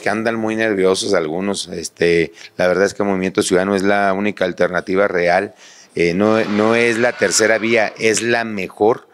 que andan muy nerviosos algunos. Este, la verdad es que Movimiento Ciudadano es la única alternativa real. Eh, no, no es la tercera vía, es la mejor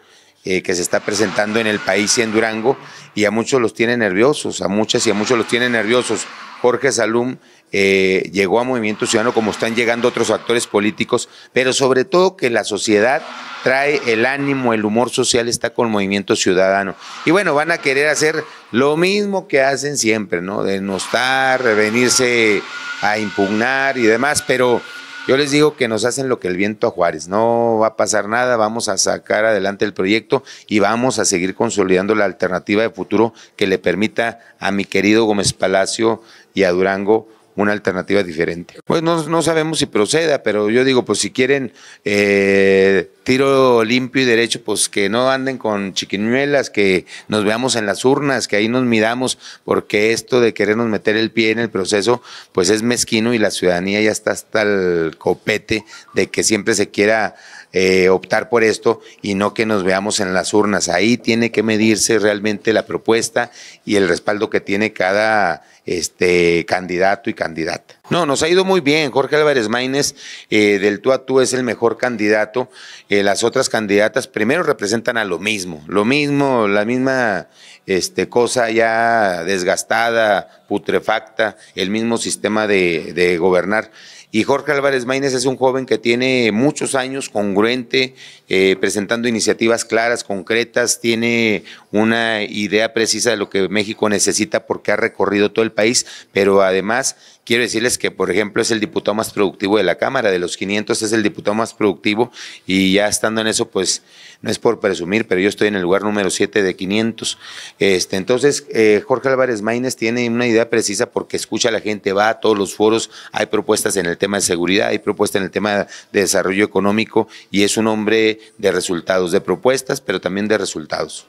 eh, que se está presentando en el país y en Durango. Y a muchos los tiene nerviosos, a muchas y a muchos los tiene nerviosos. Jorge Salum eh, llegó a Movimiento Ciudadano como están llegando otros actores políticos, pero sobre todo que la sociedad trae el ánimo, el humor social está con Movimiento Ciudadano. Y bueno, van a querer hacer lo mismo que hacen siempre, ¿no? Denostar, venirse a impugnar y demás, pero yo les digo que nos hacen lo que el viento a Juárez, no va a pasar nada, vamos a sacar adelante el proyecto y vamos a seguir consolidando la alternativa de futuro que le permita a mi querido Gómez Palacio y a Durango una alternativa diferente. Pues no, no sabemos si proceda, pero yo digo, pues si quieren eh, tiro limpio y derecho, pues que no anden con chiquiñuelas, que nos veamos en las urnas, que ahí nos midamos, porque esto de querernos meter el pie en el proceso, pues es mezquino y la ciudadanía ya está hasta el copete de que siempre se quiera eh, optar por esto y no que nos veamos en las urnas. Ahí tiene que medirse realmente la propuesta y el respaldo que tiene cada este, candidato y candidata. No, nos ha ido muy bien. Jorge Álvarez Maínez, eh, del tú a tú, es el mejor candidato eh, las otras candidatas primero representan a lo mismo, lo mismo, la misma este, cosa ya desgastada, putrefacta, el mismo sistema de, gobernar. Y Jorge Álvarez Maínez es un joven que tiene muchos años congruente, eh, presentando iniciativas claras, concretas, tiene una idea precisa de lo que México necesita porque ha recorrido todo el país, pero además Quiero decirles que, por ejemplo, es el diputado más productivo de la Cámara, de los 500 es el diputado más productivo y ya estando en eso, pues no es por presumir, pero yo estoy en el lugar número 7 de 500. Este, entonces, eh, Jorge Álvarez Maínez tiene una idea precisa porque escucha a la gente, va a todos los foros, hay propuestas en el tema de seguridad, hay propuestas en el tema de desarrollo económico y es un hombre de resultados, de propuestas, pero también de resultados.